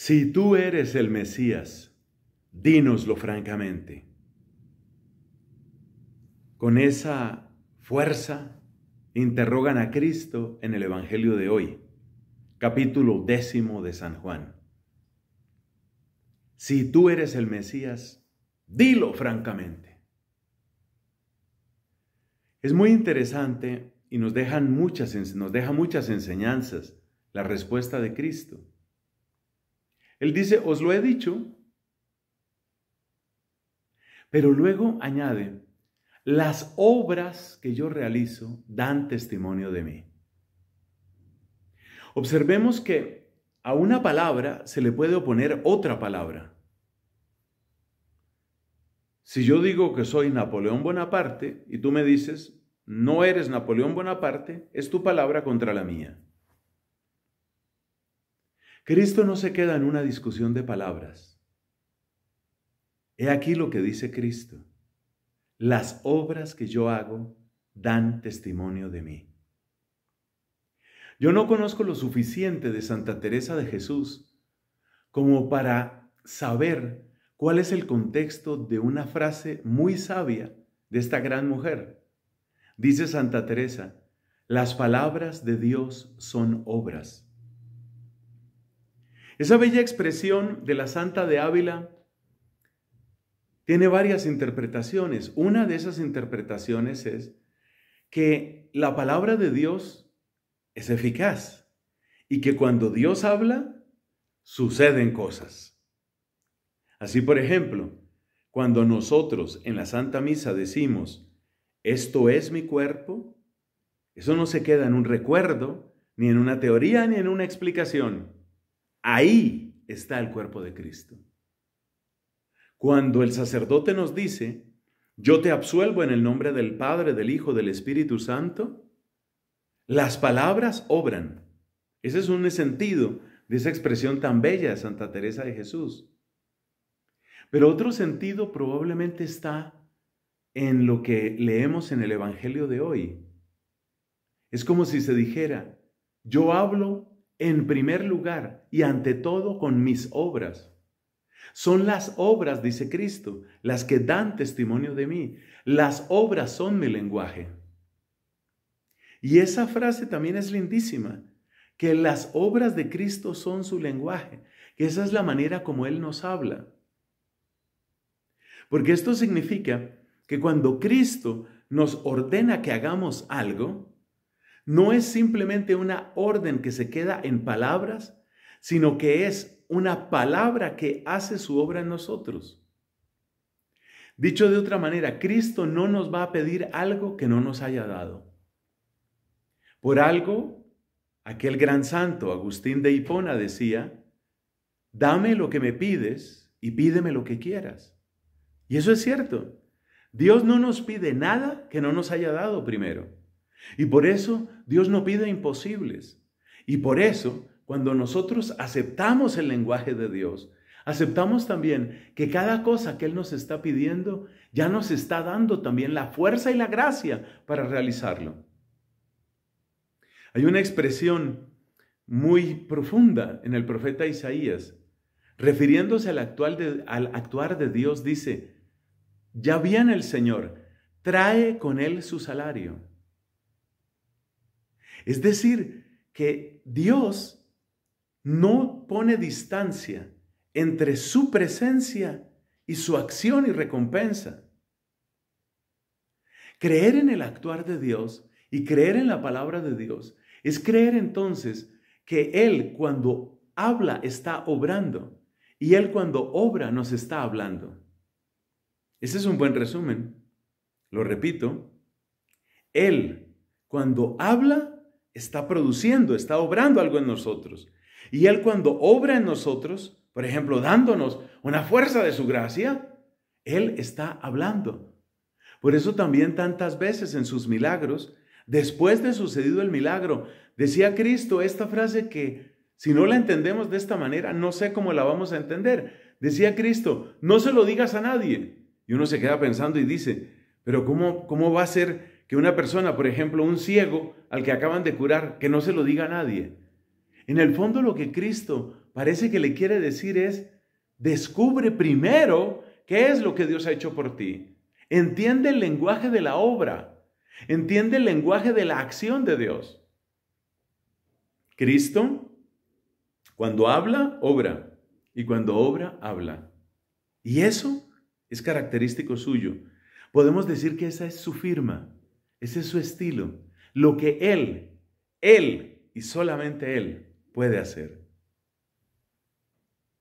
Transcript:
Si tú eres el Mesías, dínoslo francamente. Con esa fuerza interrogan a Cristo en el Evangelio de hoy, capítulo décimo de San Juan. Si tú eres el Mesías, dilo francamente. Es muy interesante y nos, dejan muchas, nos deja muchas enseñanzas la respuesta de Cristo. Él dice, os lo he dicho. Pero luego añade, las obras que yo realizo dan testimonio de mí. Observemos que a una palabra se le puede oponer otra palabra. Si yo digo que soy Napoleón Bonaparte y tú me dices, no eres Napoleón Bonaparte, es tu palabra contra la mía. Cristo no se queda en una discusión de palabras. He aquí lo que dice Cristo. Las obras que yo hago dan testimonio de mí. Yo no conozco lo suficiente de Santa Teresa de Jesús como para saber cuál es el contexto de una frase muy sabia de esta gran mujer. Dice Santa Teresa, las palabras de Dios son obras. Esa bella expresión de la Santa de Ávila tiene varias interpretaciones. Una de esas interpretaciones es que la palabra de Dios es eficaz y que cuando Dios habla, suceden cosas. Así, por ejemplo, cuando nosotros en la Santa Misa decimos, esto es mi cuerpo, eso no se queda en un recuerdo, ni en una teoría, ni en una explicación. Ahí está el cuerpo de Cristo. Cuando el sacerdote nos dice, yo te absuelvo en el nombre del Padre, del Hijo, del Espíritu Santo, las palabras obran. Ese es un sentido de esa expresión tan bella de Santa Teresa de Jesús. Pero otro sentido probablemente está en lo que leemos en el Evangelio de hoy. Es como si se dijera, yo hablo en primer lugar y ante todo con mis obras. Son las obras, dice Cristo, las que dan testimonio de mí. Las obras son mi lenguaje. Y esa frase también es lindísima, que las obras de Cristo son su lenguaje, que esa es la manera como Él nos habla. Porque esto significa que cuando Cristo nos ordena que hagamos algo, no es simplemente una orden que se queda en palabras, sino que es una palabra que hace su obra en nosotros. Dicho de otra manera, Cristo no nos va a pedir algo que no nos haya dado. Por algo, aquel gran santo Agustín de Hipona decía, dame lo que me pides y pídeme lo que quieras. Y eso es cierto. Dios no nos pide nada que no nos haya dado primero. Y por eso Dios no pide imposibles. Y por eso, cuando nosotros aceptamos el lenguaje de Dios, aceptamos también que cada cosa que Él nos está pidiendo ya nos está dando también la fuerza y la gracia para realizarlo. Hay una expresión muy profunda en el profeta Isaías, refiriéndose al, actuar de Dios, dice, ya viene el Señor, trae con Él su salario. Es decir, que Dios no pone distancia entre su presencia y su acción y recompensa. Creer en el actuar de Dios y creer en la palabra de Dios es creer entonces que Él cuando habla está obrando y Él cuando obra nos está hablando. Ese es un buen resumen. Lo repito. Él cuando habla está produciendo, está obrando algo en nosotros. Y Él cuando obra en nosotros, por ejemplo, dándonos una fuerza de su gracia, Él está hablando. Por eso también tantas veces en sus milagros, después de sucedido el milagro, decía Cristo esta frase que si no la entendemos de esta manera, no sé cómo la vamos a entender. Decía Cristo, no se lo digas a nadie. Y uno se queda pensando y dice, pero ¿cómo, cómo va a ser que una persona, por ejemplo, un ciego, al que acaban de curar, que no se lo diga a nadie. En el fondo lo que Cristo parece que le quiere decir es, descubre primero qué es lo que Dios ha hecho por ti. Entiende el lenguaje de la obra. Entiende el lenguaje de la acción de Dios. Cristo, cuando habla, obra. Y cuando obra, habla. Y eso es característico suyo. Podemos decir que esa es su firma, ese es su estilo lo que Él, Él y solamente Él puede hacer.